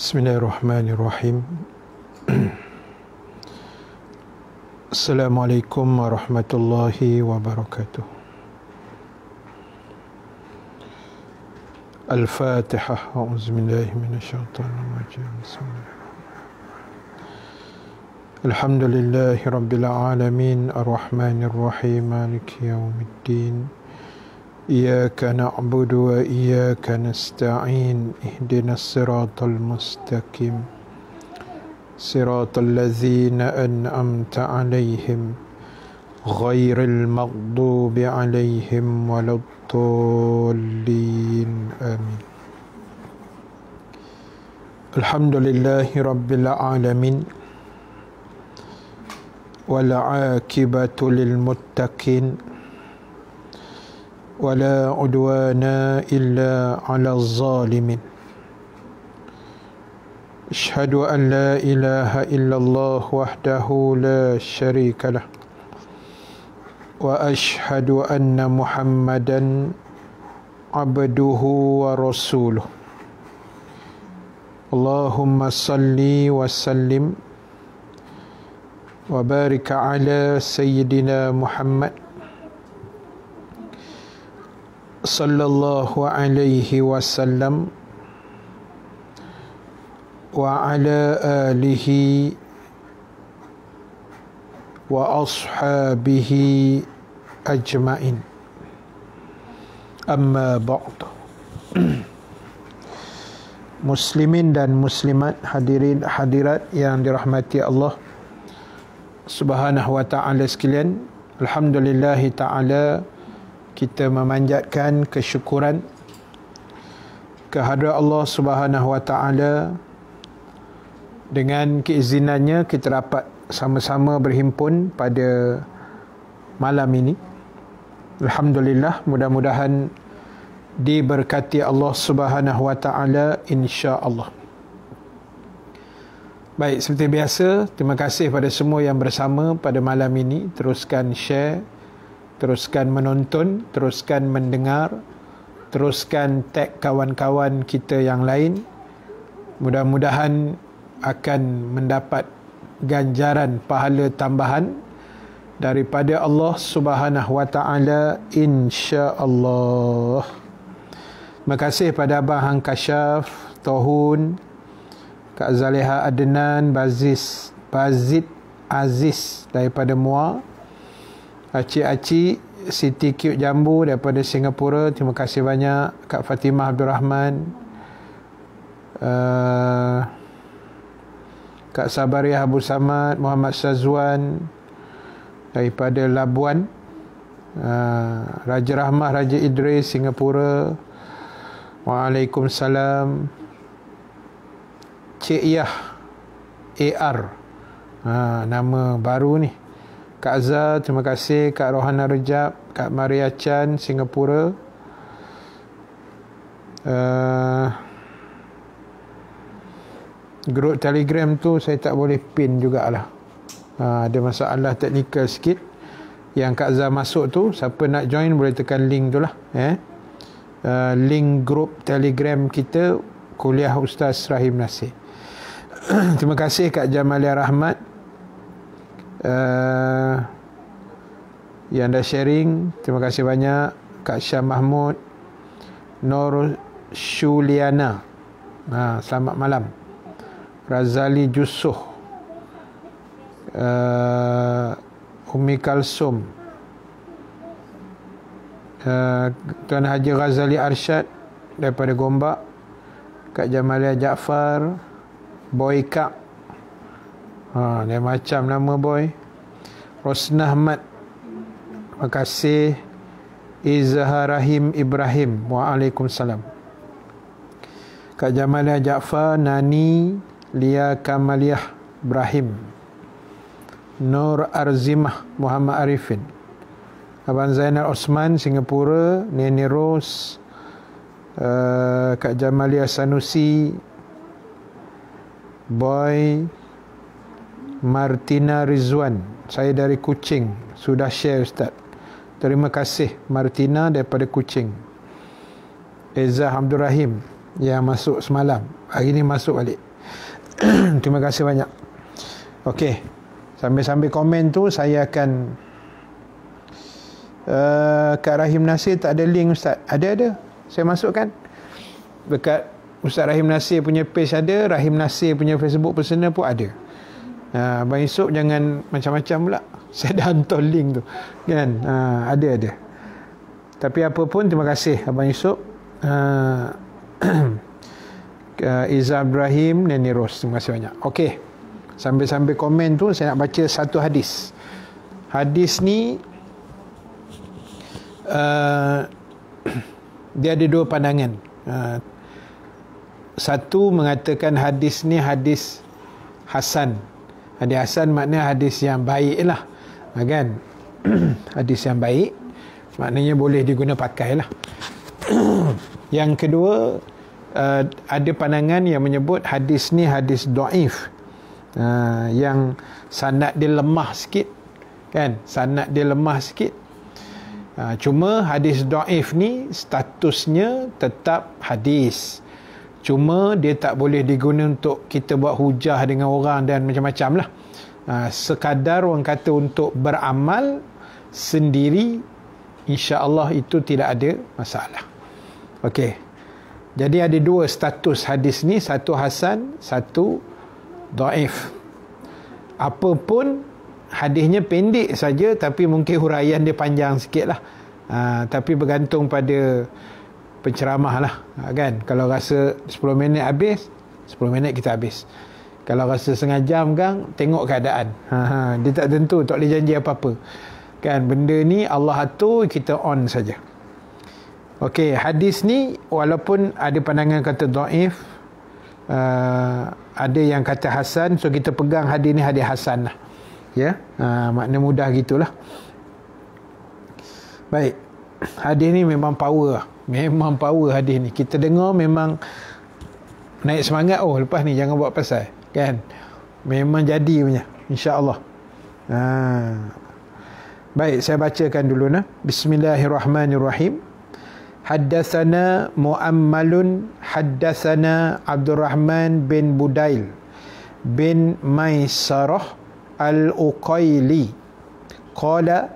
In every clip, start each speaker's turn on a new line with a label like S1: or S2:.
S1: بسم الله الرحمن الرحيم السلام عليكم ورحمة الله وبركاته الفاتحة أعوذ بالله من الشيطان الرجيم بسم الله الحمد لله رب العالمين الرحمن الرحيم مالك يوم الدين إياك نعبد وإياك نستعين اهدنا الصراط المستقيم صراط الذين أنعمت عليهم غير المغضوب عليهم ولا الضالين آمين الحمد لله رب العالمين والعاقبة للمتقين ولا عدوان إلا على الظالمين أشهد أن لا إله إلا الله وحده لا شريك له وأشهد أن محمدا عبده ورسوله اللهم صل وسلم وبارك على سيدنا محمد sallallahu alaihi wasallam wa ala alihi wa ashabihi ajmain amma ba'd muslimin dan muslimat hadirin hadirat yang dirahmati Allah subhanahu wa ta'ala sekalian alhamdulillah ta'ala kita memanjatkan kesyukuran kehadrat Allah Subhanahu Wa Taala dengan keizinannya kita dapat sama-sama berhimpun pada malam ini. Alhamdulillah, mudah-mudahan diberkati Allah Subhanahu Wa Taala insya-Allah. Baik, seperti biasa, terima kasih pada semua yang bersama pada malam ini. Teruskan share teruskan menonton, teruskan mendengar, teruskan tag kawan-kawan kita yang lain. Mudah-mudahan akan mendapat ganjaran pahala tambahan daripada Allah Subhanahu Wa Taala insya-Allah. Terima kasih pada Abang Hang Kashaf, Tohun, Kak Zaleha Adnan, Bazis, Bazid Aziz daripada Muar. Aci-aci Siti Cute Jambu daripada Singapura. Terima kasih banyak Kak Fatimah Abdul Rahman. Uh, Kak Sabari Abu Samad Muhammad Sazwan daripada Labuan uh, Raja Rahmah Raja Idris Singapura Waalaikumsalam Cik Yah AR uh, ah, nama baru ni uh, Kak Azal, terima kasih. Kak Rohana Rejab, Kak Maria Chan, Singapura. Uh, grup Telegram tu saya tak boleh pin jugalah. Uh, ada masalah teknikal sikit. Yang Kak Azal masuk tu, siapa nak join boleh tekan link tu lah. Eh? Uh, link grup Telegram kita, Kuliah Ustaz Rahim Nasir. terima kasih Kak Jamalia Rahmat uh, yang dah sharing. Terima kasih banyak Kak Syah Mahmud Nur Shuliana. Ha, selamat malam. Razali Jusuh. Eh, uh, Umi Kalsum. Uh, Tuan Haji Razali Arsyad daripada Gombak. Kak Jamalia Jaafar. Boy Kak. Ha, dia macam nama boy. Rosnah Mat. Terima kasih. Izharahim Ibrahim. Waalaikumsalam. Kak Jamalia Jaafar Nani Lia Kamaliah Ibrahim. Nur Arzimah Muhammad Arifin. Abang Zainal Osman Singapura. Nini Rose. Eh, Kak Jamalia Sanusi. Boy. Martina Rizwan saya dari Kucing sudah share Ustaz terima kasih Martina daripada Kucing. Eza Abdul Rahim yang masuk semalam hari ini masuk balik terima kasih banyak ok sambil-sambil komen tu saya akan uh, Kak Rahim Nasir tak ada link Ustaz ada-ada saya masukkan dekat Ustaz Rahim Nasir punya page ada Rahim Nasir punya Facebook personal pun ada Ah, abang Yusof jangan macam-macam pula. Saya dah hantar link tu. Kan? Ah, ada, ada. Tapi apa pun, terima kasih Abang Yusof. Ah, Iza Ibrahim, Nenek Ros. Terima kasih banyak. Okey. Sambil-sambil komen tu, saya nak baca satu hadis. Hadis ni, uh, dia ada dua pandangan. Uh, satu mengatakan hadis ni hadis Hasan. Hadis hasan makna hadis yang baik lah. Ha, kan? hadis yang baik. Maknanya boleh diguna pakai lah. yang kedua, uh, ada pandangan yang menyebut hadis ni hadis do'if. Uh, yang sanat dia lemah sikit. Kan? Sanat dia lemah sikit. Uh, cuma hadis do'if ni statusnya tetap hadis. Hadis. Cuma dia tak boleh diguna untuk kita buat hujah dengan orang dan macam-macam lah. Ha, sekadar orang kata untuk beramal sendiri, insya Allah itu tidak ada masalah. Okey. Jadi ada dua status hadis ni, satu Hasan, satu Daif. Apapun hadisnya pendek saja, tapi mungkin huraian dia panjang sikit lah. Ha, tapi bergantung pada penceramah lah ha, kan kalau rasa 10 minit habis 10 minit kita habis kalau rasa setengah jam kan tengok keadaan ha, ha, dia tak tentu tak boleh janji apa-apa kan benda ni Allah tu kita on saja Okey, hadis ni walaupun ada pandangan kata daif uh, ada yang kata hasan so kita pegang hadis ni hadis hasan lah ya yeah? Ha, uh, makna mudah gitulah baik hadis ni memang power lah. Memang power hadis ni. Kita dengar memang naik semangat. Oh, lepas ni jangan buat pasal. Kan? Memang jadi punya. InsyaAllah. Ha. Baik, saya bacakan dulu. Nah. Bismillahirrahmanirrahim. Haddathana Muammalun Haddathana Rahman bin Budail bin Maisarah Al-Uqayli Qala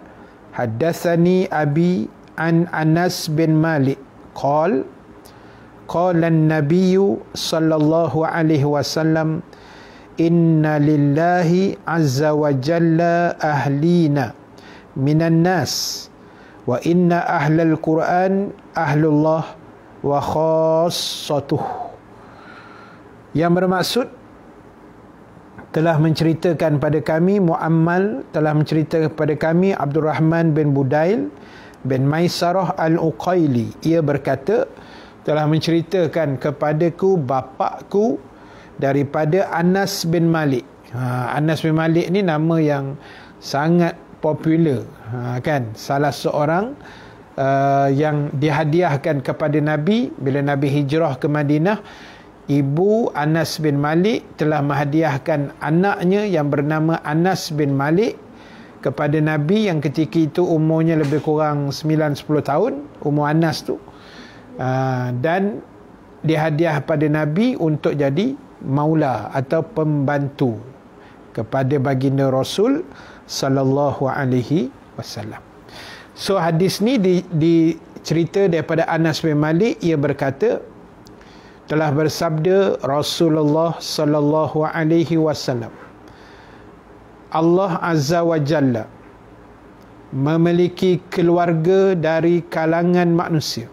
S1: Haddathani Abi an Anas bin Malik qol qala an-nabiy sallallahu alaihi wasallam inna lillahi azza wa jalla ahlina minan nas wa inna ahlal qur'an ahlullah wa khassatuh yang bermaksud telah menceritakan pada kami Muammal telah menceritakan kepada kami Abdul Rahman bin Budail bin Maisarah Al-Uqaili. Ia berkata, telah menceritakan kepadaku bapakku daripada Anas bin Malik. Ha, Anas bin Malik ni nama yang sangat popular. Ha, kan? Salah seorang uh, yang dihadiahkan kepada Nabi bila Nabi hijrah ke Madinah. Ibu Anas bin Malik telah menghadiahkan anaknya yang bernama Anas bin Malik kepada Nabi yang ketika itu umurnya lebih kurang 9-10 tahun, umur Anas tu. Ah, dan dihadiah pada Nabi untuk jadi maula atau pembantu kepada baginda Rasul sallallahu alaihi wasallam. So hadis ni dicerita di daripada Anas bin Malik ia berkata telah bersabda Rasulullah sallallahu alaihi wasallam Allah Azza wa Jalla memiliki keluarga dari kalangan manusia.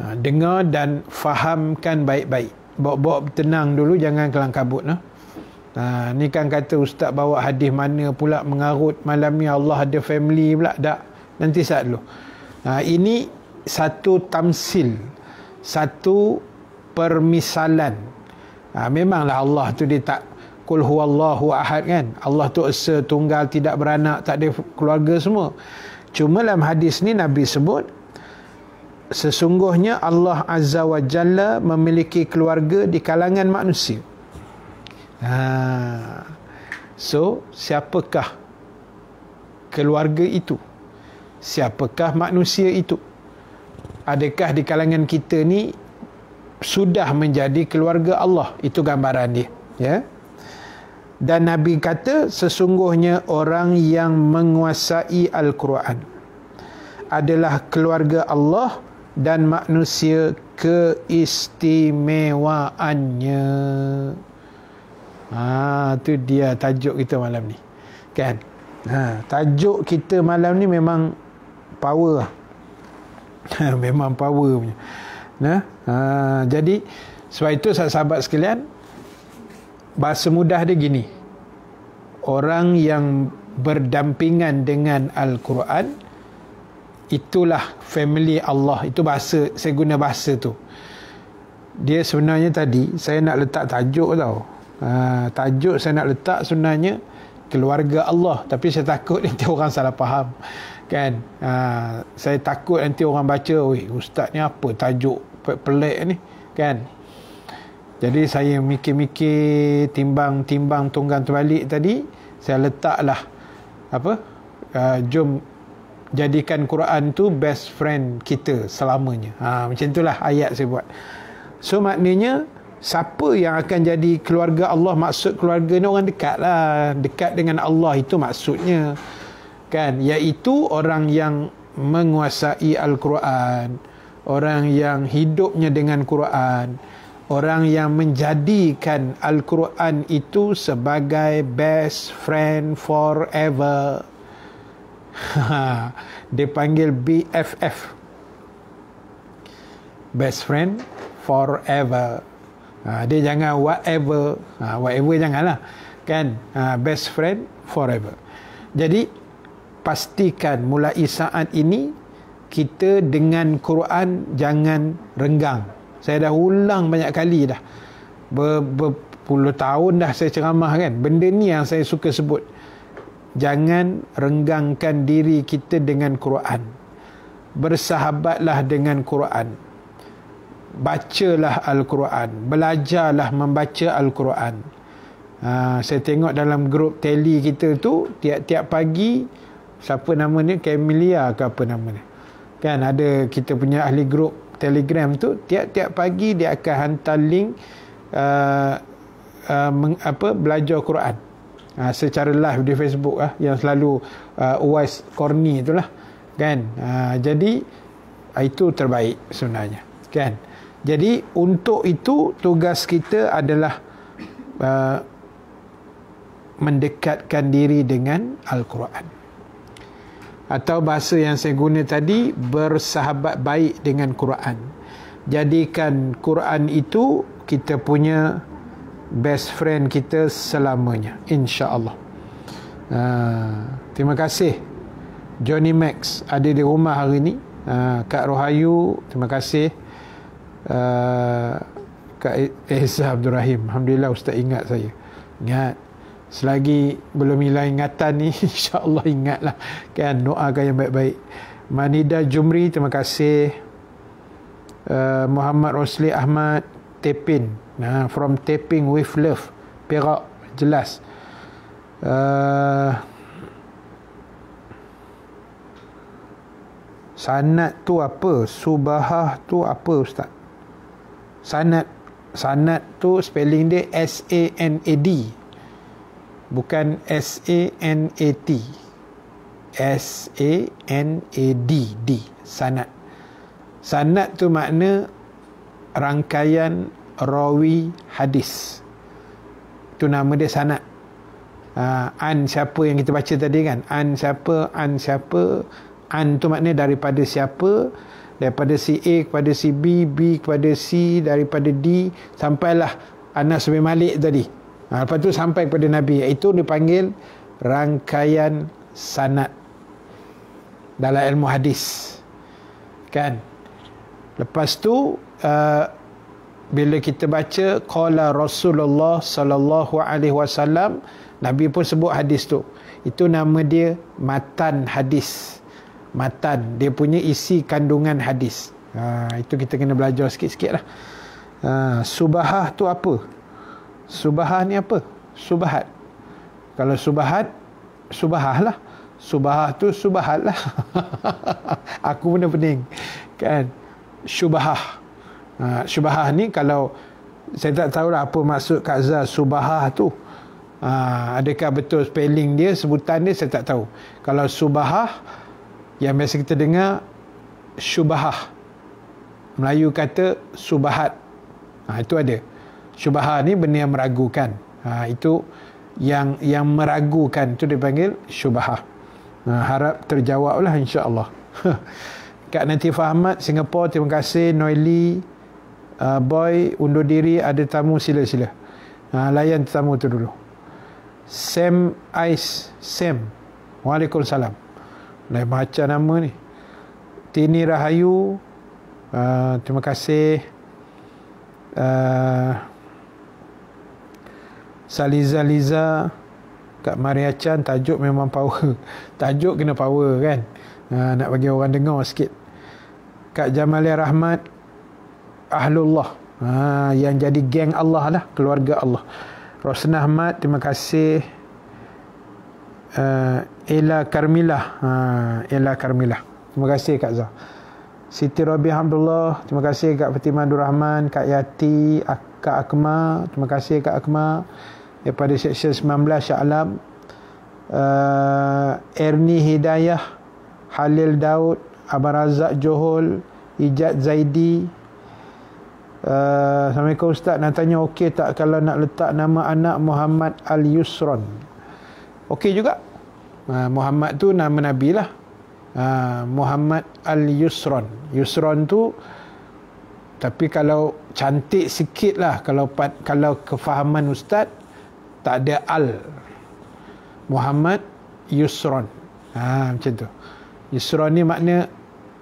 S1: Ha, dengar dan fahamkan baik-baik. Bok-bok tenang dulu jangan kelang kabut nah. Ha, ni kan kata ustaz bawa hadis mana pula mengarut malam ni Allah ada family pula tak? Nanti saat dulu. Ha, ini satu tamsil. Satu permisalan. Ha, memanglah Allah tu dia tak Kul huwallahu ahad kan. Allah tu esa, tunggal, tidak beranak, tak ada keluarga semua. Cuma dalam hadis ni Nabi sebut, sesungguhnya Allah Azza wa Jalla memiliki keluarga di kalangan manusia. Ha. So, siapakah keluarga itu? Siapakah manusia itu? Adakah di kalangan kita ni sudah menjadi keluarga Allah? Itu gambaran dia. Ya. Yeah? dan Nabi kata sesungguhnya orang yang menguasai Al-Quran adalah keluarga Allah dan manusia keistimewaannya. Ha, tu dia tajuk kita malam ni. Kan? Ha, tajuk kita malam ni memang power. memang power punya. Nah, ha, jadi sebab itu -sahabat sekalian, Bahasa mudah dia gini. Orang yang berdampingan dengan Al-Quran, itulah family Allah. Itu bahasa, saya guna bahasa tu. Dia sebenarnya tadi, saya nak letak tajuk tau. Ha, tajuk saya nak letak sebenarnya, keluarga Allah. Tapi saya takut nanti orang salah faham. Kan? Ha, saya takut nanti orang baca, ustaz ni apa tajuk pelik ni. Kan? Jadi saya mikir-mikir timbang-timbang tunggang terbalik tadi saya letaklah apa uh, jom jadikan Quran tu best friend kita selamanya. Ha macam itulah ayat saya buat. So maknanya siapa yang akan jadi keluarga Allah maksud keluarga ni orang dekat lah dekat dengan Allah itu maksudnya kan iaitu orang yang menguasai Al-Quran orang yang hidupnya dengan Quran orang yang menjadikan Al-Quran itu sebagai best friend forever. Dia panggil BFF. Best friend forever. Ha, dia jangan whatever. Ha, whatever janganlah. Kan? Ha, best friend forever. Jadi, pastikan mulai saat ini kita dengan Quran jangan renggang. Saya dah ulang banyak kali dah. Berpuluh tahun dah saya ceramah kan. Benda ni yang saya suka sebut. Jangan renggangkan diri kita dengan Quran. Bersahabatlah dengan Quran. Bacalah Al-Quran. Belajarlah membaca Al-Quran. Ha, saya tengok dalam grup tele kita tu, tiap-tiap pagi, siapa nama ni? Camelia ke apa nama ni? Kan ada kita punya ahli grup Telegram tu tiap-tiap pagi dia akan hantar link uh, uh, meng, apa belajar Quran uh, secara live di Facebook uh, yang selalu uh, Uwais Korni tu lah kan uh, jadi ah, itu terbaik sebenarnya kan jadi untuk itu tugas kita adalah uh, mendekatkan diri dengan Al-Quran atau bahasa yang saya guna tadi bersahabat baik dengan Quran. Jadikan Quran itu kita punya best friend kita selamanya insya-Allah. Uh, terima kasih Johnny Max ada di rumah hari ini, Uh, ah, Kak Rohayu, terima kasih. Uh, Kak e-, Ezra Abdul Rahim, alhamdulillah ustaz ingat saya. Ingat. Selagi belum hilang ingatan ni insyaAllah ingatlah kan doakan yang baik-baik. Manida Jumri terima kasih. Uh, Muhammad Rosli Ahmad Tepin nah, from Teping with love Perak jelas uh, sanat tu apa subahah tu apa ustaz sanat sanat tu spelling dia S-A-N-A-D bukan S A N A T S A N A D D sanad sanad tu makna rangkaian rawi hadis tu nama dia sanad uh, an siapa yang kita baca tadi kan an siapa an siapa an tu makna daripada siapa daripada si A kepada si B B kepada C daripada D sampailah Anas bin Malik tadi Ha, lepas tu sampai kepada Nabi. Itu dipanggil rangkaian sanat dalam ilmu hadis. Kan? Lepas tu uh, bila kita baca qala Rasulullah sallallahu alaihi wasallam Nabi pun sebut hadis tu. Itu nama dia matan hadis. Matan dia punya isi kandungan hadis. Ha, itu kita kena belajar sikit-sikitlah. Ha, subahah tu apa? Subahah ni apa? Subahat. Kalau subahat, subahah lah. Subahah tu subahat lah. Aku pun dah pening. Kan? Subahah. Ha, subahah ni kalau saya tak tahu lah apa maksud Kak Zah subahah tu. Ha, adakah betul spelling dia, sebutan dia saya tak tahu. Kalau subahah, yang biasa kita dengar, subahah. Melayu kata subahat. Ha, itu ada syubhah ha ni benda yang meragukan. Ha, itu yang yang meragukan itu dipanggil syubhah. Ha. ha, harap terjawablah insya-Allah. Kak Nanti Fahmat Singapura terima kasih Noeli, uh, boy undur diri ada tamu sila-sila. Ha, layan tamu tu dulu. Sam Ice, Sam. Waalaikumsalam. Lain macam nama ni. Tini Rahayu uh, terima kasih. Uh, Saliza Liza Kak Maria Chan tajuk memang power tajuk kena power kan uh, nak bagi orang dengar sikit Kak Jamalia Rahmat Ahlullah ha, yang jadi geng Allah lah keluarga Allah Rosna Ahmad terima kasih uh, Ella Karmila ha, Ella Karmila terima kasih Kak Zah Siti Rabi Abdullah terima kasih Kak Fatimah Durrahman, Kak Yati Kak Akma terima kasih Kak Akma daripada seksyen 19 Sya'alam uh, Erni Hidayah Halil Daud Abang Razak Johol Ijat Zaidi uh, Assalamualaikum Ustaz nak tanya okey tak kalau nak letak nama anak Muhammad Al-Yusron okey juga uh, Muhammad tu nama Nabi lah uh, Muhammad Al-Yusron Yusron tu tapi kalau cantik sikit lah kalau, kalau kefahaman Ustaz tak ada al Muhammad yusron ha, macam tu yusron ni makna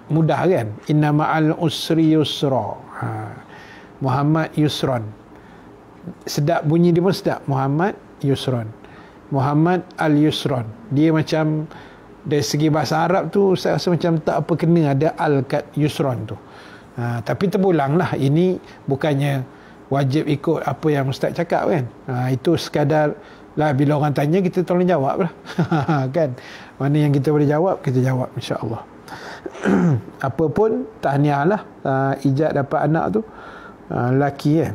S1: mudah kan inna ma'al usri yusra ha. Muhammad yusron sedap bunyi dia pun sedap Muhammad yusron Muhammad al yusron dia macam dari segi bahasa Arab tu saya rasa macam tak apa kena ada al kat yusron tu ha, tapi terpulang lah ini bukannya wajib ikut apa yang ustaz cakap kan ha, itu sekadar lah bila orang tanya kita tolong jawab lah kan mana yang kita boleh jawab kita jawab insyaAllah apa pun tahniah lah ha, ijat dapat anak tu ha, lelaki kan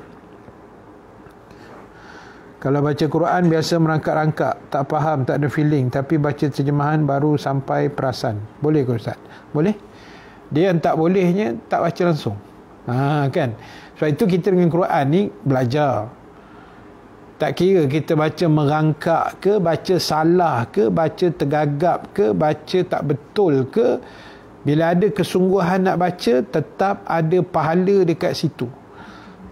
S1: kalau baca Quran biasa merangkak-rangkak tak faham tak ada feeling tapi baca terjemahan baru sampai perasan boleh ke ustaz boleh dia yang tak bolehnya tak baca langsung ha, kan kan sebab itu kita dengan Quran ni belajar. Tak kira kita baca merangkak ke, baca salah ke, baca tergagap ke, baca tak betul ke. Bila ada kesungguhan nak baca, tetap ada pahala dekat situ.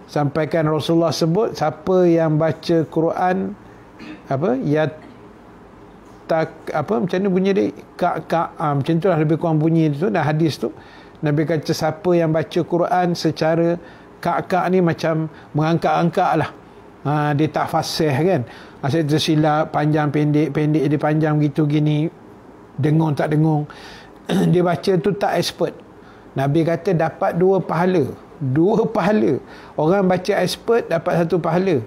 S1: Sampaikan Rasulullah sebut, siapa yang baca Quran, apa, ya tak apa macam mana bunyi dia kak kak ha, ah, macam itulah lebih kurang bunyi itu dah hadis tu Nabi kata siapa yang baca Quran secara Kakak kak ni macam mengangkat-angkat lah ha, dia tak fasih kan asyik tersilap panjang pendek pendek dia panjang gitu gini dengung tak dengung dia baca tu tak expert Nabi kata dapat dua pahala dua pahala orang baca expert dapat satu pahala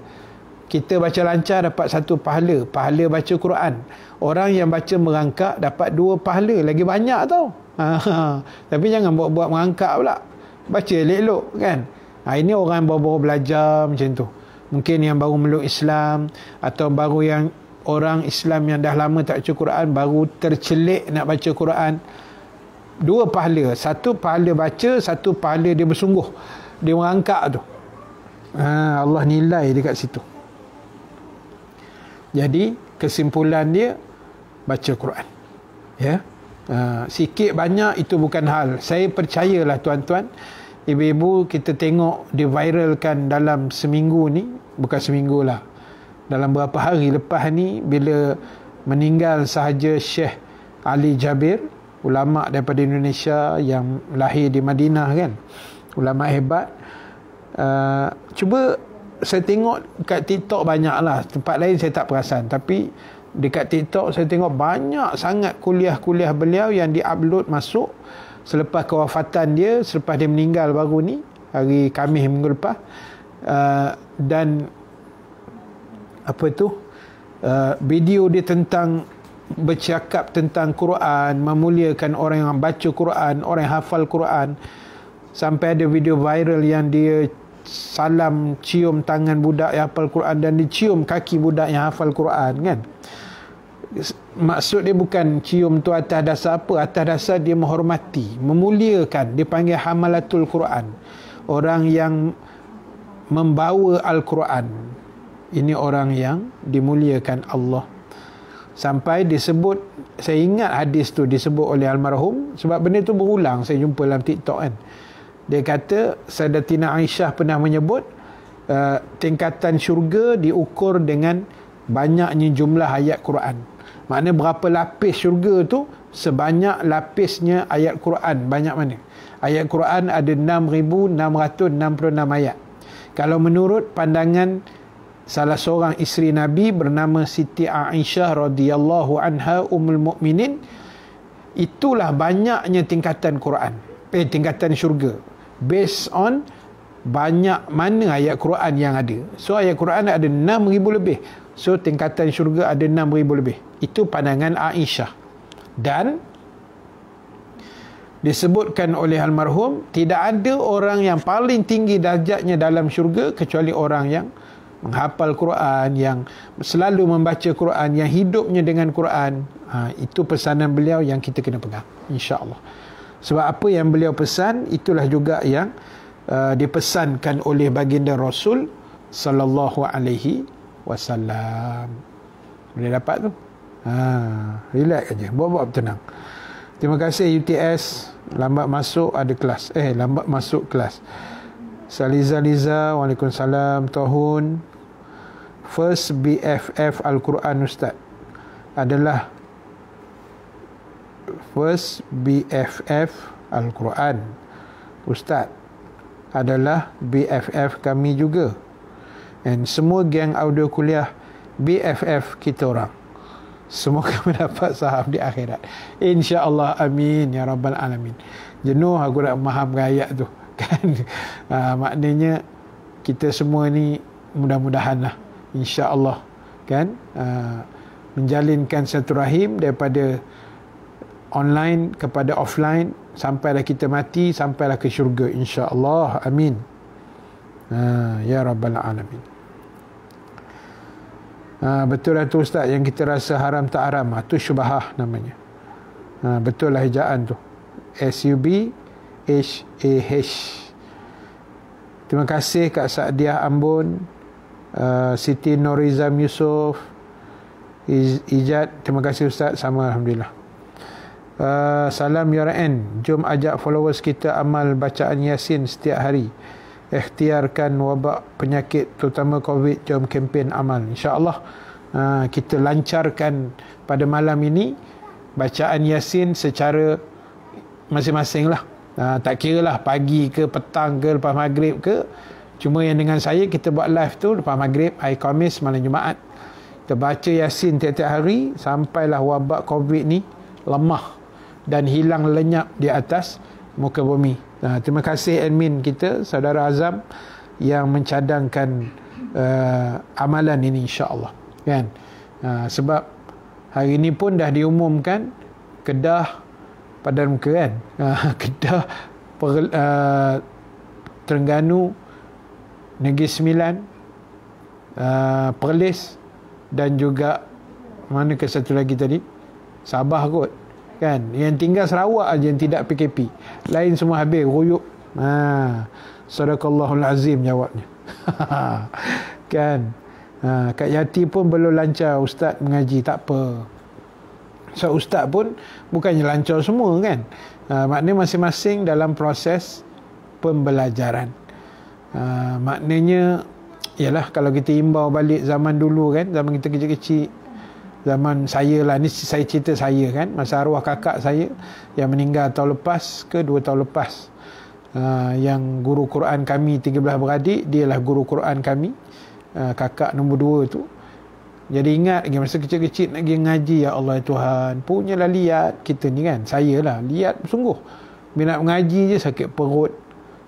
S1: kita baca lancar dapat satu pahala pahala baca Quran orang yang baca merangkak dapat dua pahala lagi banyak tau ha, ha. tapi jangan buat-buat merangkak pula baca elok-elok kan Ha, ini orang baru-baru belajar macam tu. Mungkin yang baru meluk Islam atau baru yang orang Islam yang dah lama tak baca Quran baru tercelik nak baca Quran. Dua pahala. Satu pahala baca, satu pahala dia bersungguh. Dia merangkak tu. Ha, Allah nilai dekat situ. Jadi kesimpulan dia baca Quran. Ya. Ha, sikit banyak itu bukan hal. Saya percayalah tuan-tuan ibu-ibu kita tengok diviralkan dalam seminggu ni bukan seminggu lah dalam beberapa hari lepas ni bila meninggal sahaja Syekh Ali Jabir ulama daripada Indonesia yang lahir di Madinah kan ulama hebat uh, cuba saya tengok kat TikTok banyak lah tempat lain saya tak perasan tapi dekat TikTok saya tengok banyak sangat kuliah-kuliah beliau yang di upload masuk selepas kewafatan dia selepas dia meninggal baru ni hari Khamis minggu lepas uh, dan apa tu uh, video dia tentang bercakap tentang Quran memuliakan orang yang baca Quran orang yang hafal Quran sampai ada video viral yang dia salam cium tangan budak yang hafal Quran dan dicium kaki budak yang hafal Quran kan maksud dia bukan cium tu atas dasar apa atas dasar dia menghormati memuliakan dia panggil hamalatul Quran orang yang membawa Al-Quran ini orang yang dimuliakan Allah sampai disebut saya ingat hadis tu disebut oleh almarhum sebab benda tu berulang saya jumpa dalam TikTok kan dia kata Sayyidatina Aisyah pernah menyebut uh, tingkatan syurga diukur dengan banyaknya jumlah ayat Quran Maknanya berapa lapis syurga tu sebanyak lapisnya ayat Quran. Banyak mana? Ayat Quran ada 6,666 ayat. Kalau menurut pandangan salah seorang isteri Nabi bernama Siti Aisyah radhiyallahu anha umul mukminin itulah banyaknya tingkatan Quran. Eh, tingkatan syurga. Based on banyak mana ayat Quran yang ada. So ayat Quran ada 6,000 lebih. So tingkatan syurga ada 6,000 lebih itu pandangan Aisyah dan disebutkan oleh almarhum tidak ada orang yang paling tinggi darjatnya dalam syurga kecuali orang yang menghafal Quran yang selalu membaca Quran yang hidupnya dengan Quran ha, itu pesanan beliau yang kita kena pegang insyaallah sebab apa yang beliau pesan itulah juga yang uh, dipesankan oleh baginda Rasul sallallahu alaihi wasallam boleh dapat tu Ha, relax aja. Buat-buat tenang. Terima kasih UTS. Lambat masuk ada kelas. Eh, lambat masuk kelas. Saliza Liza, Waalaikumsalam, Tahun. First BFF Al-Quran Ustaz. Adalah First BFF Al-Quran Ustaz adalah BFF kami juga. And semua geng audio kuliah BFF kita orang semoga mendapat saham di akhirat. InsyaAllah. Amin. Ya Rabbal Alamin. Jenuh aku nak memaham gaya tu. Kan? Uh, maknanya kita semua ni mudah-mudahan lah. InsyaAllah. Kan? Uh, menjalinkan satu rahim daripada online kepada offline sampailah kita mati sampailah ke syurga insyaallah amin ha ya rabbal alamin Ha, betul lah tu ustaz yang kita rasa haram tak haram. Itu ha, syubahah namanya. Ha, betul lah hijaan tu. S-U-B-H-A-H. Terima kasih Kak Sa'diah Ambon. Uh, Siti Norizam Yusof. Ijad. Terima kasih ustaz. Sama Alhamdulillah. Uh, salam URN. Jom ajak followers kita amal bacaan Yasin setiap hari ikhtiarkan wabak penyakit terutama COVID jom kempen amal. InsyaAllah uh, kita lancarkan pada malam ini bacaan Yasin secara masing-masing lah. Ha, tak kira lah pagi ke petang ke lepas maghrib ke. Cuma yang dengan saya kita buat live tu lepas maghrib, hari Komis malam Jumaat. Kita baca Yasin tiap-tiap hari sampailah wabak COVID ni lemah dan hilang lenyap di atas muka bumi. Nah, terima kasih admin kita, saudara Azam yang mencadangkan uh, amalan ini insya-Allah. Kan? Uh, sebab hari ini pun dah diumumkan Kedah pada Muka kan. Uh, Kedah per, uh, Terengganu Negeri Sembilan uh, Perlis dan juga mana ke satu lagi tadi? Sabah kot kan yang tinggal Sarawak aja yang tidak PKP lain semua habis royok ha sadaqallahul azim jawabnya kan ha kat Yati pun belum lancar ustaz mengaji tak apa so ustaz pun bukannya lancar semua kan ha, maknanya masing-masing dalam proses pembelajaran ha, maknanya ialah kalau kita imbau balik zaman dulu kan zaman kita kecil-kecil zaman saya lah ni saya cerita saya kan masa arwah kakak saya yang meninggal tahun lepas ke dua tahun lepas uh, yang guru Quran kami 13 beradik dia lah guru Quran kami uh, kakak nombor dua tu jadi ingat lagi masa kecil-kecil nak pergi ngaji ya Allah ya Tuhan punyalah liat kita ni kan saya lah liat sungguh bila nak mengaji je sakit perut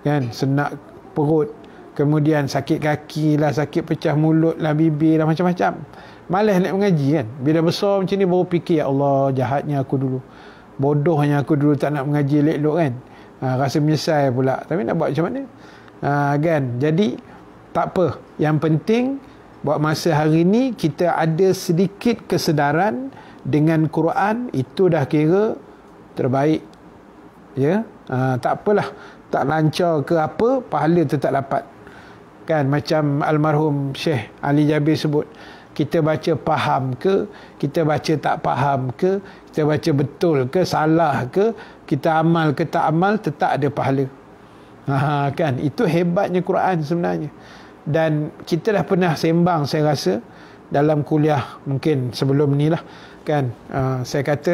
S1: kan senak perut kemudian sakit kaki lah sakit pecah mulut lah bibir lah macam-macam Malas nak mengaji kan. Bila besar macam ni baru fikir ya Allah jahatnya aku dulu. Bodohnya aku dulu tak nak mengaji elok-elok kan. Ha, rasa menyesal pula. Tapi nak buat macam mana? Ha, kan. Jadi tak apa. Yang penting buat masa hari ni kita ada sedikit kesedaran dengan Quran itu dah kira terbaik. Ya. Ha, tak apalah. Tak lancar ke apa pahala tetap dapat. Kan macam almarhum Syekh Ali Jabir sebut kita baca faham ke kita baca tak faham ke kita baca betul ke salah ke kita amal ke tak amal tetap ada pahala ha, kan itu hebatnya Quran sebenarnya dan kita dah pernah sembang saya rasa dalam kuliah mungkin sebelum ni lah kan uh, saya kata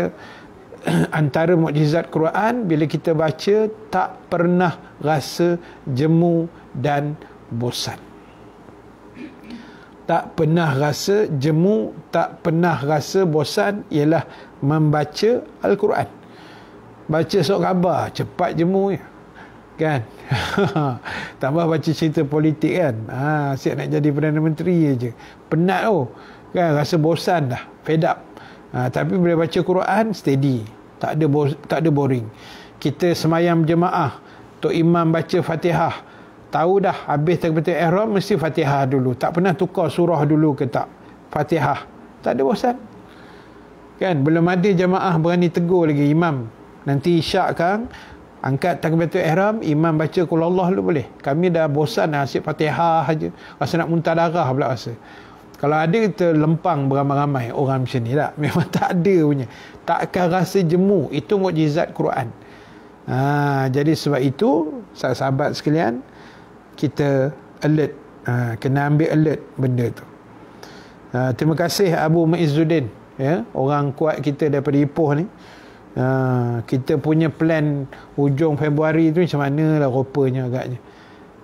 S1: antara mukjizat Quran bila kita baca tak pernah rasa jemu dan bosan tak pernah rasa jemu, tak pernah rasa bosan ialah membaca Al-Quran. Baca surat khabar, cepat jemu ya. Kan? Tambah baca cerita politik kan? Ha, asyik nak jadi Perdana Menteri je. Penat tu. Oh. Kan? Rasa bosan dah. Fed up. Ha, tapi bila baca Quran, steady. Tak ada tak ada boring. Kita semayam jemaah. Tok Imam baca fatihah tahu dah habis takbir ihram mesti Fatihah dulu tak pernah tukar surah dulu ke tak Fatihah tak ada bosan kan belum ada jemaah berani tegur lagi imam nanti isyak kan angkat takbir ihram imam baca qul Allah dulu boleh kami dah bosan dah asyik Fatihah aja rasa nak muntah darah pula rasa kalau ada lempang beramai-ramai orang macam ni tak memang tak ada punya takkan rasa jemu itu mukjizat Quran Ha, jadi sebab itu sahabat sekalian kita alert ha, kena ambil alert benda tu ha, terima kasih Abu Maizuddin ya, orang kuat kita daripada Ipoh ni ha, kita punya plan hujung Februari tu macam mana lah rupanya agaknya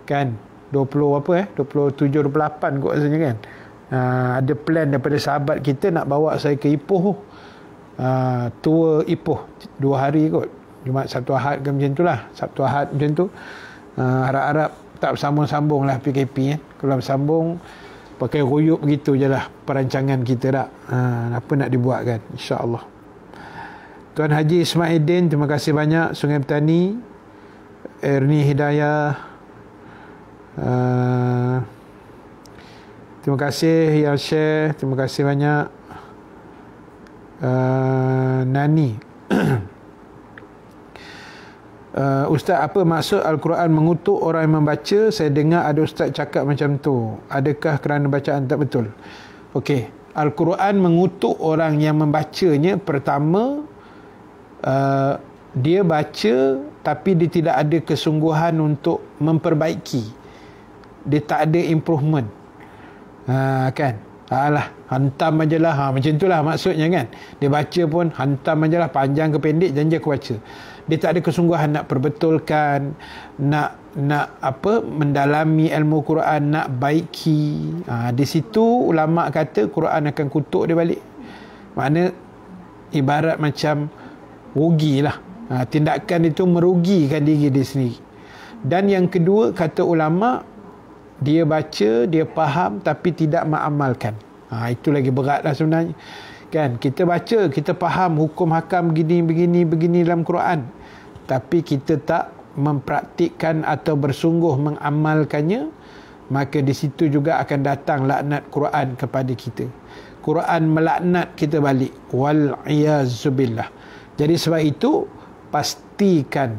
S1: kan 20 apa eh 27 28 kot rasanya kan ha, ada plan daripada sahabat kita nak bawa saya ke Ipoh tu ha, tua Ipoh dua hari kot Jumat Sabtu Ahad ke macam tu lah Sabtu Ahad macam tu ha, Harap-harap uh, tak bersambung-sambung lah PKP eh. kalau bersambung pakai royuk begitu je lah perancangan kita tak ha, apa nak dibuat kan insyaAllah Tuan Haji Ismail Ismaidin terima kasih banyak Sungai Petani Erni Hidayah uh, terima kasih yang share terima kasih banyak uh, Nani Uh, ustaz apa maksud al-Quran mengutuk orang yang membaca? Saya dengar ada ustaz cakap macam tu. Adakah kerana bacaan tak betul? Okey, al-Quran mengutuk orang yang membacanya pertama uh, dia baca tapi dia tidak ada kesungguhan untuk memperbaiki. Dia tak ada improvement. uh, kan? Alah, hantam aje lah. Ha, macam itulah maksudnya kan. Dia baca pun hantam aje lah. Panjang ke pendek, janji aku baca dia tak ada kesungguhan nak perbetulkan nak nak apa mendalami ilmu Quran nak baiki ha, di situ ulama kata Quran akan kutuk dia balik makna ibarat macam rugilah ha, tindakan itu merugikan diri dia sendiri dan yang kedua kata ulama dia baca dia faham tapi tidak mengamalkan ha, itu lagi beratlah sebenarnya kan kita baca kita faham hukum hakam begini begini begini dalam Quran tapi kita tak mempraktikkan atau bersungguh mengamalkannya maka di situ juga akan datang laknat Quran kepada kita Quran melaknat kita balik wal iazubillah jadi sebab itu pastikan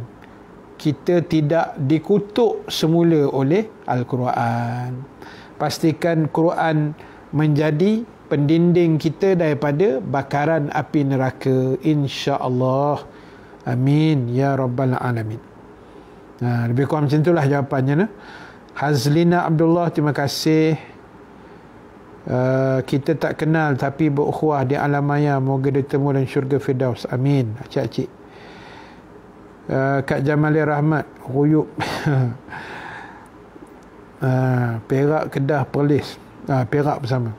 S1: kita tidak dikutuk semula oleh Al-Quran. Pastikan Quran menjadi pendinding kita daripada bakaran api neraka insya-Allah. Amin ya rabbal alamin. Ha, lebih kurang macam itulah jawapannya. Nah. Hazlina Abdullah, terima kasih. Uh, kita tak kenal tapi berukhwah di alam maya. Moga ditemu dalam syurga Firdaus. Amin. Acik-acik. Uh, Kak Jamali Rahmat, huyuk. uh, ha, perak Kedah Perlis. Uh, perak bersama.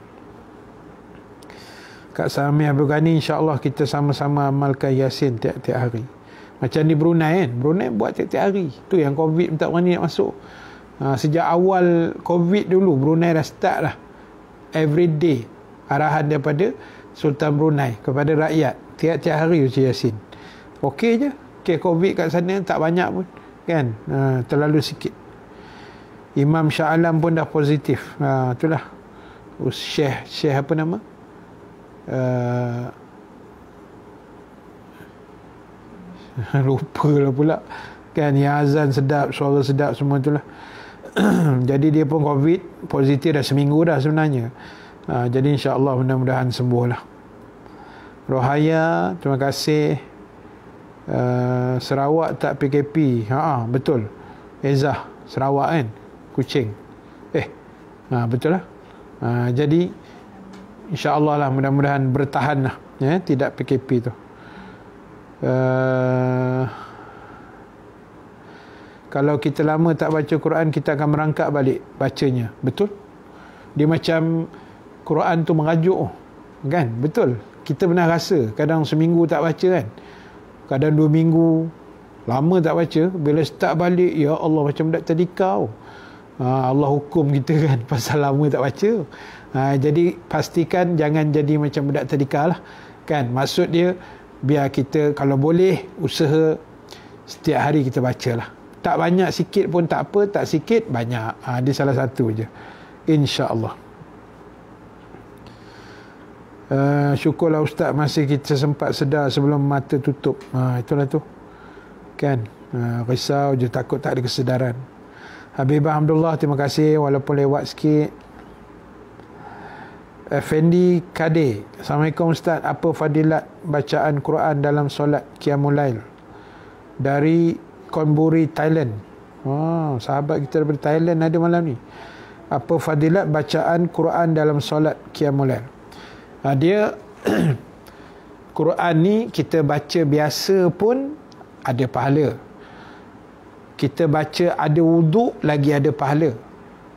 S1: Kak Sami Abdul Ghani Allah kita sama-sama amalkan Yasin tiap-tiap hari. Macam ni Brunei kan? Brunei buat tiap-tiap hari. Tu yang COVID tak berani nak masuk. Ha, sejak awal COVID dulu Brunei dah start lah. Every day. Arahan daripada Sultan Brunei kepada rakyat. Tiap-tiap hari Uci Yasin. Okey je. Okey COVID kat sana tak banyak pun. Kan? Ha, terlalu sikit. Imam Sya'alam pun dah positif. Ha, itulah. Syekh, Syekh apa nama? Uh, lupa lah pula kan ni azan sedap suara sedap semua tu lah jadi dia pun covid positif dah seminggu dah sebenarnya uh, jadi insyaAllah mudah-mudahan sembuh lah Rohaya terima kasih uh, Sarawak tak PKP ha, ha, betul Ezah Sarawak kan kucing eh ha, betul lah uh, jadi insyaAllah lah mudah-mudahan bertahan lah ya, tidak PKP tu uh, kalau kita lama tak baca Quran kita akan merangkak balik bacanya betul dia macam Quran tu merajuk kan betul kita pernah rasa kadang seminggu tak baca kan kadang dua minggu lama tak baca bila start balik ya Allah macam tak terdikau ah, Allah hukum kita kan pasal lama tak baca Ha, jadi pastikan jangan jadi macam budak tadika lah. Kan? Maksud dia biar kita kalau boleh usaha setiap hari kita baca lah. Tak banyak sikit pun tak apa. Tak sikit banyak. Ha, dia salah satu je. InsyaAllah. Uh, syukurlah Ustaz masih kita sempat sedar sebelum mata tutup. Ha, itulah tu. Kan? Uh, risau je takut tak ada kesedaran. Habibah Alhamdulillah terima kasih walaupun lewat sikit. Effendi eh, Kade. Assalamualaikum Ustaz. Apa fadilat bacaan Quran dalam solat Qiyamul Lail? Dari Konburi, Thailand. Oh, sahabat kita dari Thailand ada malam ni. Apa fadilat bacaan Quran dalam solat Qiyamul Lail? Ha, dia Quran ni kita baca biasa pun ada pahala. Kita baca ada wuduk lagi ada pahala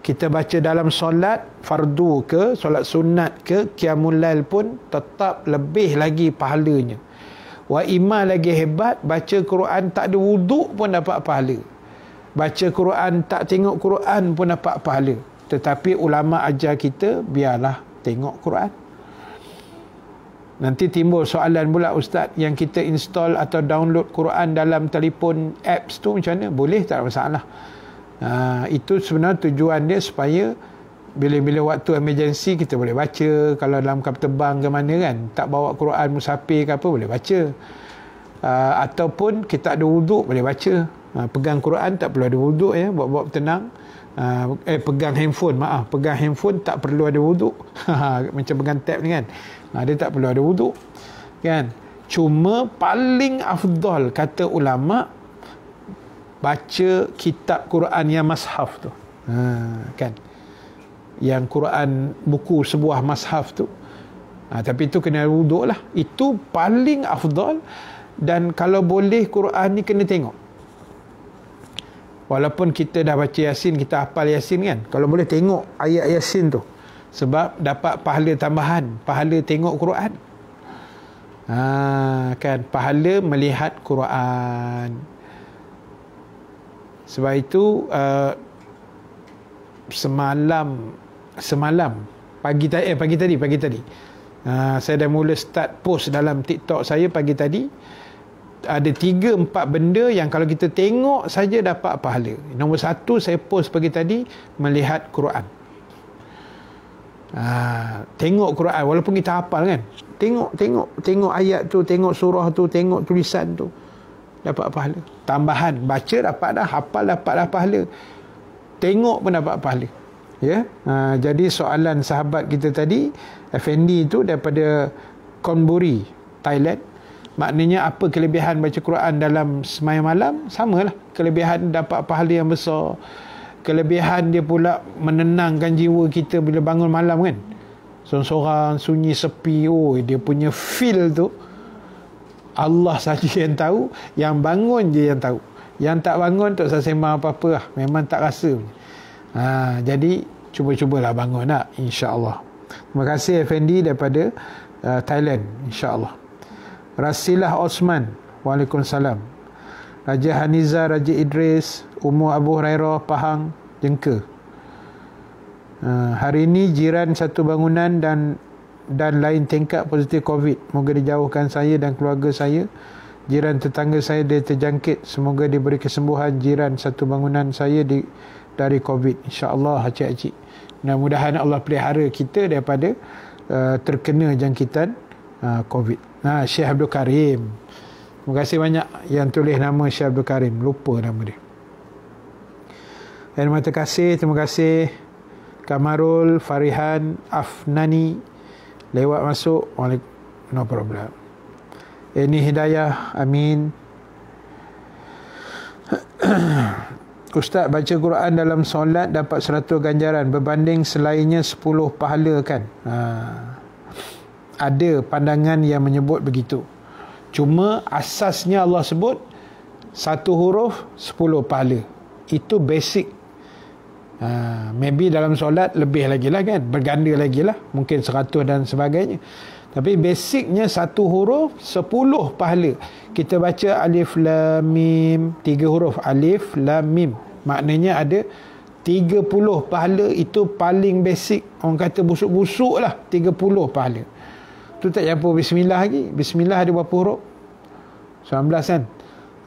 S1: kita baca dalam solat fardu ke solat sunat ke qiyamul lail pun tetap lebih lagi pahalanya wa iman lagi hebat baca Quran tak ada wuduk pun dapat pahala baca Quran tak tengok Quran pun dapat pahala tetapi ulama ajar kita biarlah tengok Quran nanti timbul soalan pula ustaz yang kita install atau download Quran dalam telefon apps tu macam mana boleh tak ada masalah Uh, itu sebenarnya tujuan dia supaya bila-bila waktu emergency kita boleh baca kalau dalam kapal terbang ke mana kan tak bawa Quran musafir ke apa boleh baca uh, ataupun kita ada wuduk boleh baca uh, pegang Quran tak perlu ada wuduk ya buat-buat tenang uh, eh pegang handphone maaf pegang handphone tak perlu ada wuduk macam pegang tab ni kan uh, dia tak perlu ada wuduk kan cuma paling afdal kata ulama' baca kitab Quran yang mashaf tu. Ha, kan? Yang Quran buku sebuah mashaf tu. Ha, tapi itu kena wuduk lah. Itu paling afdal dan kalau boleh Quran ni kena tengok. Walaupun kita dah baca Yasin, kita hafal Yasin kan. Kalau boleh tengok ayat Yasin tu. Sebab dapat pahala tambahan. Pahala tengok Quran. Ha, kan pahala melihat Quran. Sebab itu uh, semalam semalam pagi tadi eh, pagi tadi pagi tadi uh, saya dah mula start post dalam TikTok saya pagi tadi ada tiga empat benda yang kalau kita tengok saja dapat pahala. Nombor satu saya post pagi tadi melihat Quran. Ha, tengok Quran walaupun kita hafal kan. Tengok tengok tengok ayat tu, tengok surah tu, tengok tulisan tu dapat pahala. Tambahan baca dapat dah, hafal dapat dah pahala. Tengok pun dapat pahala. Ya. Ha, jadi soalan sahabat kita tadi Effendi itu daripada Konburi, Thailand. Maknanya apa kelebihan baca Quran dalam semayang malam? Sama lah Kelebihan dapat pahala yang besar. Kelebihan dia pula menenangkan jiwa kita bila bangun malam kan. Seorang-seorang sunyi sepi. Oh, dia punya feel tu. Allah saja yang tahu, yang bangun je yang tahu. Yang tak bangun tak usah sembang apa-apa lah. Memang tak rasa. Ha, jadi, cuba-cubalah bangun nak, insya Allah. Terima kasih Effendi daripada uh, Thailand, Allah. Rasilah Osman, Waalaikumsalam. Raja Haniza, Raja Idris, Umur Abu Hurairah, Pahang, Jengka. Uh, hari ini jiran satu bangunan dan dan lain tingkat positif COVID. Moga dijauhkan saya dan keluarga saya. Jiran tetangga saya dia terjangkit. Semoga diberi kesembuhan jiran satu bangunan saya di, dari COVID. InsyaAllah, Acik-Acik. Mudah-mudahan Allah pelihara kita daripada uh, terkena jangkitan uh, COVID. Nah, Syekh Abdul Karim. Terima kasih banyak yang tulis nama Syekh Abdul Karim. Lupa nama dia. Terima kasih, terima kasih. Kamarul Farihan Afnani lewat masuk no problem ini hidayah amin Ustaz baca Quran dalam solat dapat 100 ganjaran berbanding selainnya 10 pahala kan ha. ada pandangan yang menyebut begitu cuma asasnya Allah sebut satu huruf sepuluh pahala itu basic Uh, maybe dalam solat lebih lagi lah kan berganda lagi lah mungkin seratus dan sebagainya tapi basicnya satu huruf sepuluh pahala kita baca alif lam mim tiga huruf alif lam mim maknanya ada tiga puluh pahala itu paling basic orang kata busuk-busuk lah tiga puluh pahala tu tak apa bismillah lagi bismillah ada berapa huruf 19 kan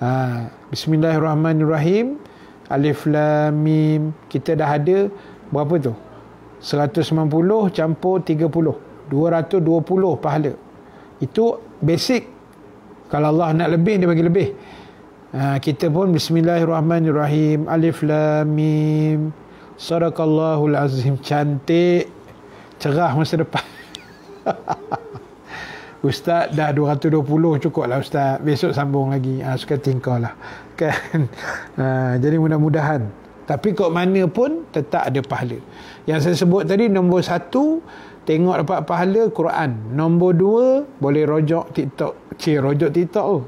S1: uh, bismillahirrahmanirrahim Alif Lam Mim kita dah ada berapa tu 190 campur 30 220 pahala itu basic kalau Allah nak lebih dia bagi lebih ha, kita pun bismillahirrahmanirrahim Alif Lam Mim sadaqallahul azim cantik cerah masa depan Ustaz dah 220 cukup lah Ustaz. Besok sambung lagi. Ha, suka tingkah lah. Kan? Ha, jadi mudah-mudahan. Tapi kok mana pun tetap ada pahala. Yang saya sebut tadi nombor satu. Tengok dapat pahala Quran. Nombor dua boleh rojok TikTok. Cik rojok TikTok tu.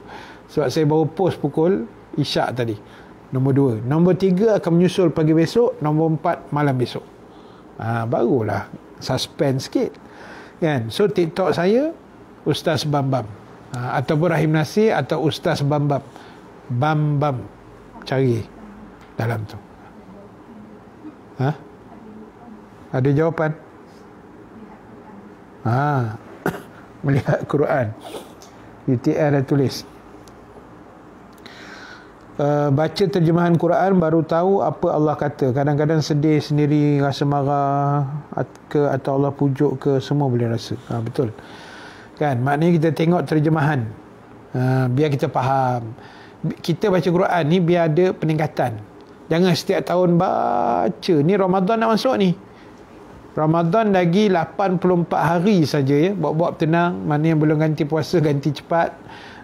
S1: Sebab saya baru post pukul isyak tadi. Nombor dua. Nombor tiga akan menyusul pagi besok. Nombor empat malam besok. Ha, barulah suspense sikit. Kan? So TikTok saya Ustaz Bambam ha, ataupun Rahim Nasi atau Ustaz Bambam Bambam cari dalam tu ha? ada jawapan ha. melihat Quran UTR dah tulis Uh, baca terjemahan Quran baru tahu apa Allah kata kadang-kadang sedih sendiri rasa marah ke atau Allah pujuk ke semua boleh rasa ha, betul uh, Kan? Maknanya kita tengok terjemahan. Uh, biar kita faham. Kita baca Quran ni biar ada peningkatan. Jangan setiap tahun baca. Ni Ramadan nak masuk ni. Ramadan lagi 84 hari saja ya. Bawa-bawa tenang. Mana yang belum ganti puasa, ganti cepat.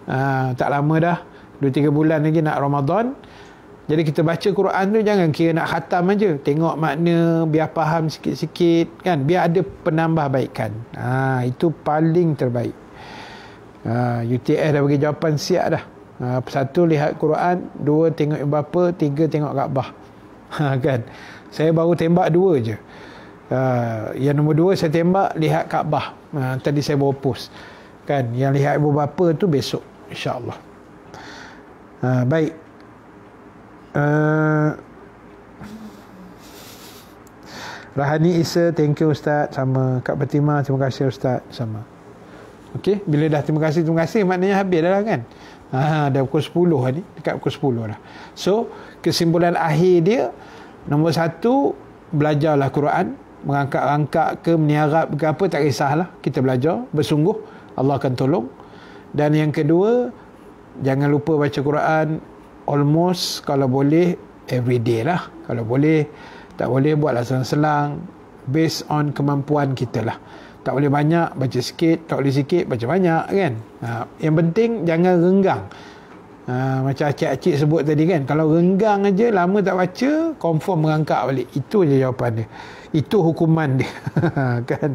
S1: Uh, tak lama dah. 2-3 bulan lagi nak Ramadan. Ramadan. Jadi kita baca Quran tu jangan kira nak khatam aja. Tengok makna, biar faham sikit-sikit kan. Biar ada penambahbaikan. Ha, itu paling terbaik. Ha, UTS dah bagi jawapan siap dah. Ha, satu lihat Quran, dua tengok ibu bapa, tiga tengok Kaabah. Ha, kan. Saya baru tembak dua aja. Ha, yang nombor dua saya tembak lihat Kaabah. Ha, tadi saya baru post. Kan, yang lihat ibu bapa tu besok insya-Allah. Ha, baik. Eh, Rahani Isa, thank you Ustaz. Sama. Kak Fatimah, terima kasih Ustaz. Sama. Okey, bila dah terima kasih, terima kasih, maknanya habis dah lah kan? Ha, dah pukul 10 lah ni. Dekat pukul 10 dah. So, kesimpulan akhir dia, nombor satu, belajarlah Quran. Merangkak-rangkak ke, meniarap ke apa, tak kisahlah. Kita belajar, bersungguh. Allah akan tolong. Dan yang kedua, jangan lupa baca Quran, almost kalau boleh every day lah kalau boleh tak boleh buatlah selang-selang based on kemampuan kita lah tak boleh banyak baca sikit tak boleh sikit baca banyak kan ha, yang penting jangan renggang ha, macam acik-acik sebut tadi kan kalau renggang aja lama tak baca confirm merangkak balik itu je jawapan dia itu hukuman dia kan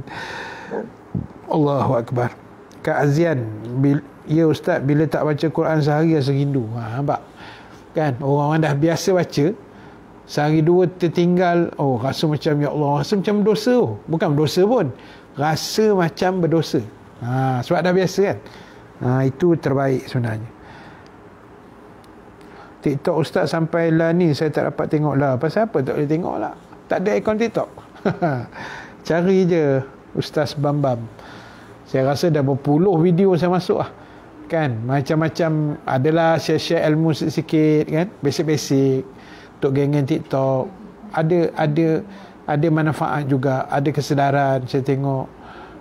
S1: Allahu Akbar Kak Azian bila, ya Ustaz bila tak baca Quran sehari rasa rindu ha, nampak kan orang-orang dah biasa baca sehari dua tertinggal oh rasa macam ya Allah rasa macam dosa oh. bukan dosa pun rasa macam berdosa ha, sebab dah biasa kan ha, itu terbaik sebenarnya TikTok Ustaz sampai lah ni saya tak dapat tengok lah pasal apa tak boleh tengok lah tak ada akaun TikTok cari je Ustaz Bambam saya rasa dah berpuluh video saya masuk lah kan macam-macam adalah share-share ilmu sikit-sikit kan basic-basic untuk geng-geng TikTok ada ada ada manfaat juga ada kesedaran saya tengok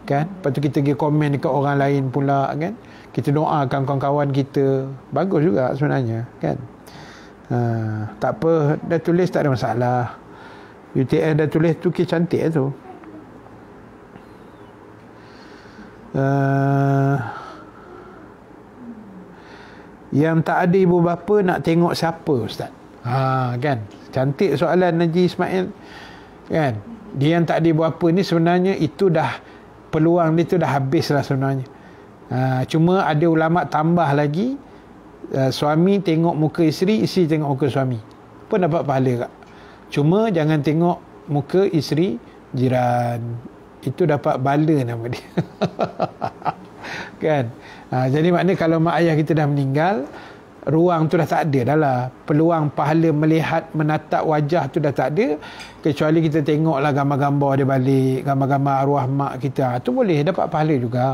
S1: kan lepas tu kita pergi komen dekat orang lain pula kan kita doakan kawan-kawan kita bagus juga sebenarnya kan uh, tak apa dah tulis tak ada masalah UTS dah tulis lah tu ke cantik eh, tu uh, yang tak ada ibu bapa nak tengok siapa ustaz ha kan cantik soalan Najib Ismail kan dia yang tak ada ibu bapa ni sebenarnya itu dah peluang dia tu dah habis lah sebenarnya ha, cuma ada ulama tambah lagi uh, suami tengok muka isteri isteri tengok muka suami pun dapat pahala kak. cuma jangan tengok muka isteri jiran itu dapat bala nama dia kan ha, jadi maknanya kalau mak ayah kita dah meninggal ruang tu dah tak ada dah lah peluang pahala melihat menatap wajah tu dah tak ada kecuali kita tengok lah gambar-gambar dia balik gambar-gambar arwah mak kita ha, tu boleh dapat pahala juga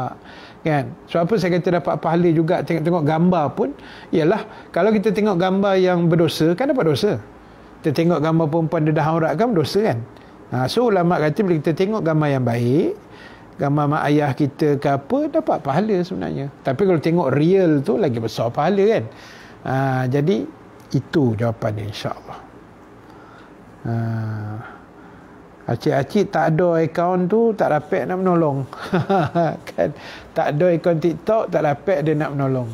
S1: kan sebab apa saya kata dapat pahala juga tengok-tengok gambar pun ialah kalau kita tengok gambar yang berdosa kan dapat dosa kita tengok gambar perempuan dia dah aurat kan berdosa kan ha, so ulama kata bila kita tengok gambar yang baik gambar mak ayah kita ke apa dapat pahala sebenarnya tapi kalau tengok real tu lagi besar pahala kan ha, jadi itu jawapannya insyaAllah ha, Acik-acik tak ada akaun tu tak dapat nak menolong. kan? Tak ada akaun TikTok tak dapat dia nak menolong.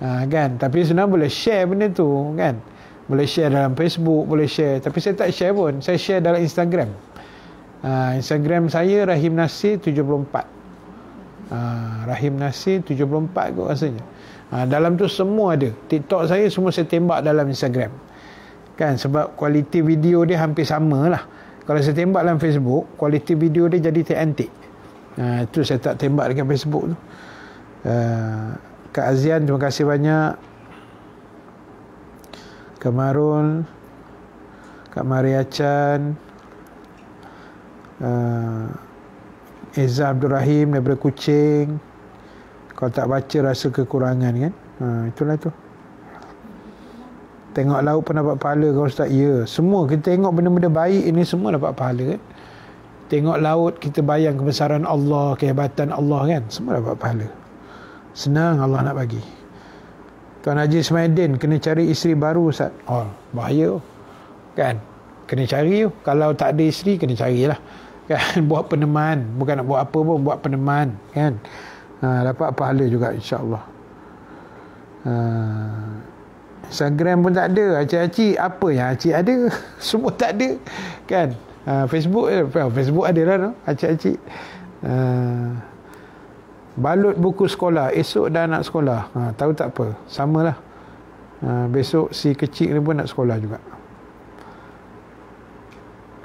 S1: Ha, kan? Tapi sebenarnya boleh share benda tu kan. Boleh share dalam Facebook, boleh share. Tapi saya tak share pun. Saya share dalam Instagram. Uh, Instagram saya Rahim Nasir 74. Uh, ah, Rahim Nasir 74 kot rasanya. Uh, dalam tu semua ada. TikTok saya semua saya tembak dalam Instagram. Kan sebab kualiti video dia hampir sama lah. Kalau saya tembak dalam Facebook, kualiti video dia jadi tak antik. Itu uh, saya tak tembak dekat Facebook tu. Uh, Kak Azian, terima kasih banyak. Kak Marun. Kak Maria Chan. Kak Maria Chan uh, ah, Ezra Abdul Rahim daripada Kucing kalau tak baca rasa kekurangan kan uh, itulah tu tengok laut pun dapat pahala kau ustaz ya semua kita tengok benda-benda baik ini semua dapat pahala kan tengok laut kita bayang kebesaran Allah kehebatan Allah kan semua dapat pahala senang Allah nak bagi Tuan Haji Ismaidin kena cari isteri baru ustaz oh bahaya kan kena cari oh. kalau tak ada isteri kena carilah lah kan buat peneman bukan nak buat apa pun buat peneman kan ha, dapat pahala juga insyaallah ha, Instagram pun tak ada aci-aci apa yang aci ada semua tak ada kan ha, Facebook eh, oh, Facebook ada lah no? aci-aci ha, balut buku sekolah esok dah nak sekolah ha, tahu tak apa samalah ha, besok si kecil ni pun nak sekolah juga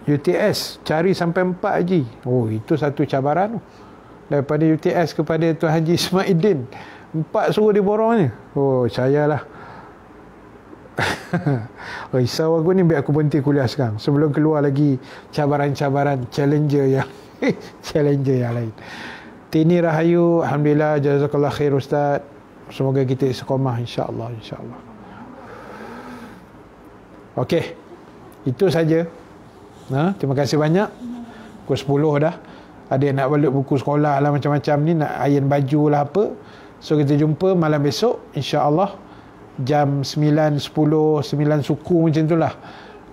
S1: UTS cari sampai 4 G oh itu satu cabaran tu daripada UTS kepada Tuan Haji Ismaidin empat suruh dia borong ni oh saya lah oh, risau aku ni biar aku berhenti kuliah sekarang sebelum keluar lagi cabaran-cabaran challenger yang challenger yang lain Tini Rahayu Alhamdulillah Jazakallah Khair Ustaz semoga kita sekomah insyaAllah insyaAllah Okey, itu saja. Ha? Terima kasih banyak. Pukul 10 dah. Ada yang nak balik buku sekolah lah macam-macam ni. Nak iron baju lah apa. So kita jumpa malam besok. Allah jam 9, 10, 9 suku macam tu lah.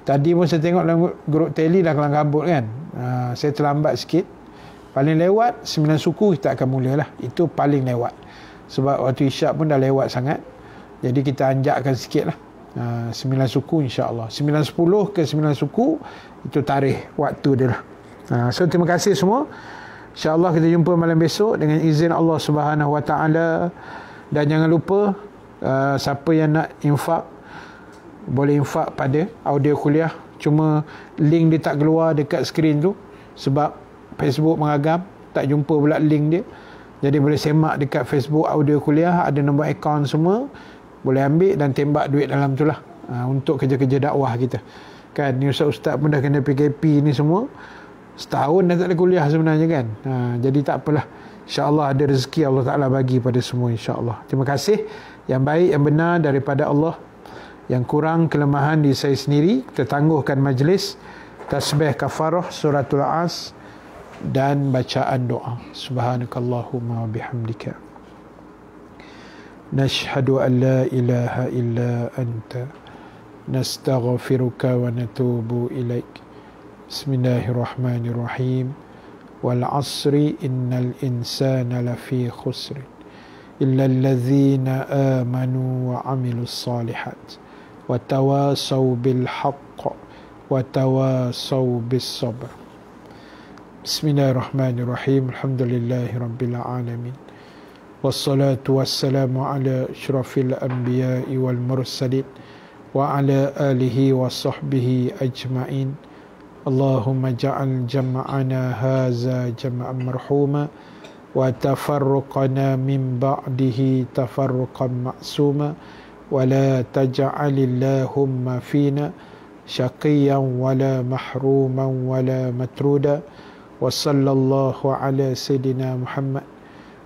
S1: Tadi pun saya tengok dalam grup telly dah kelam kabut kan. Ha, saya terlambat sikit. Paling lewat 9 suku kita akan mula lah. Itu paling lewat. Sebab waktu isyak pun dah lewat sangat. Jadi kita anjakkan sikit lah. Ah, sembilan suku insyaAllah. Sembilan sepuluh ke sembilan suku, itu tarikh waktu dia lah. Ah, so, terima kasih semua. InsyaAllah kita jumpa malam besok dengan izin Allah Subhanahu Wa Dan jangan lupa, ah, siapa yang nak infak, boleh infak pada audio kuliah. Cuma link dia tak keluar dekat skrin tu sebab Facebook mengagam, tak jumpa pula link dia. Jadi boleh semak dekat Facebook audio kuliah, ada nombor akaun semua boleh ambil dan tembak duit dalam tu lah ha, untuk kerja-kerja dakwah kita kan ni ustaz-ustaz pun dah kena PKP ni semua setahun dah tak ada kuliah sebenarnya kan ha, jadi tak apalah insyaAllah ada rezeki Allah Ta'ala bagi pada semua insyaAllah terima kasih yang baik yang benar daripada Allah yang kurang kelemahan di saya sendiri kita tangguhkan majlis tasbih kafarah suratul as dan bacaan doa subhanakallahumma bihamdika نشهد أن لا إله إلا أنت نستغفرك ونتوب إليك بسم الله الرحمن الرحيم والعصر إن الإنسان لفي خسر إلا الذين آمنوا وعملوا الصالحات وتواصوا بالحق وتواصوا بالصبر بسم الله الرحمن الرحيم الحمد لله رب العالمين والصلاة والسلام على أشرف الأنبياء والمرسلين وعلى آله وصحبه أجمعين اللهم اجعل جمعنا هذا جمعا مرحوما وتفرقنا من بعده تفرقا معصوما ولا تجعل اللهم فينا شقيا ولا محروما ولا مترودا وصلى الله على سيدنا محمد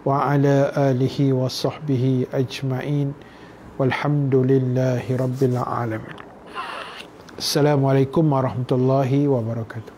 S1: وعلى آله وصحبه أجمعين والحمد لله رب العالمين السلام عليكم ورحمة الله وبركاته